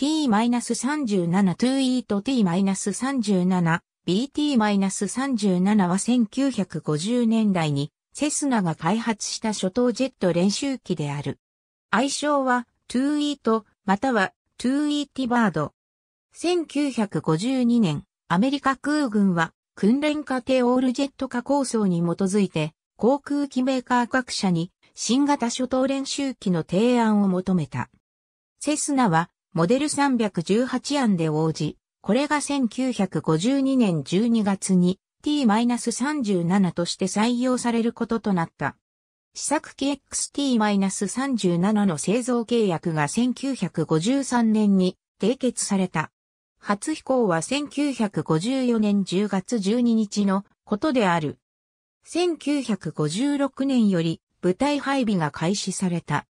t-37 t と t-37 BT-37 は1950年代にセスナが開発した初等ジェット練習機である。愛称は 2E または 2ET バード。1952年、アメリカ空軍は訓練家程オールジェット化構想に基づいて航空機メーカー各社に新型初等練習機の提案を求めた。セスナはモデル318案で応じ、これが1952年12月に T-37 として採用されることとなった。試作機 XT-37 の製造契約が1953年に締結された。初飛行は1954年10月12日のことである。1956年より部隊配備が開始された。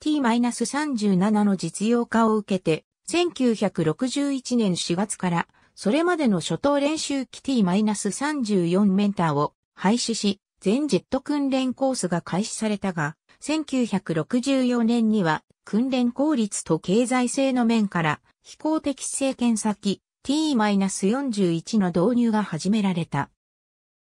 T-37 の実用化を受けて、1961年4月から、それまでの初等練習機 T-34 メンターを廃止し、全ジェット訓練コースが開始されたが、1964年には訓練効率と経済性の面から飛行適性検査機 T-41 の導入が始められた。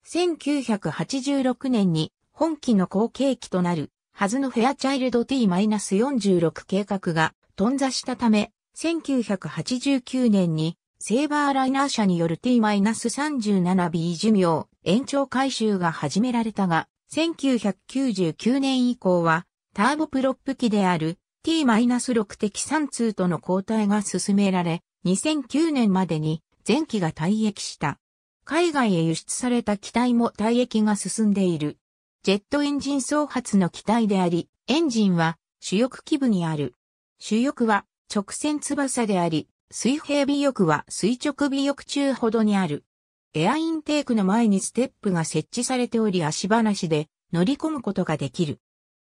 1986年に本機の後継機となるはずのフェアチャイルド T-46 計画が頓挫したため、1989年にセーバーライナー社による T-37B 寿命延長回収が始められたが、1999年以降はターボプロップ機である T-6 的3通との交代が進められ、2009年までに前期が退役した。海外へ輸出された機体も退役が進んでいる。ジェットエンジン総発の機体であり、エンジンは主翼基部にある。主翼は直線翼であり、水平尾翼は垂直尾翼中ほどにある。エアインテークの前にステップが設置されており足話しで乗り込むことができる。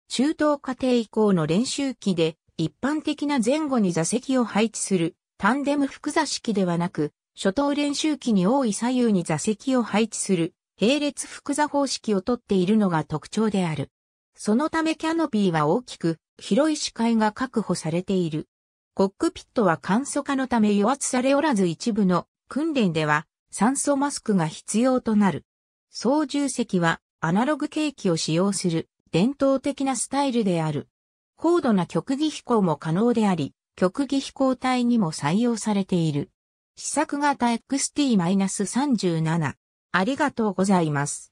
中等過程以降の練習機で一般的な前後に座席を配置するタンデム複座式ではなく、初等練習機に多い左右に座席を配置する並列複座方式をとっているのが特徴である。そのためキャノピーは大きく、広い視界が確保されている。コックピットは簡素化のため油圧されおらず一部の訓練では酸素マスクが必要となる。操縦席はアナログ計器を使用する伝統的なスタイルである。高度な極技飛行も可能であり、極技飛行体にも採用されている。試作型 XT-37 ありがとうございます。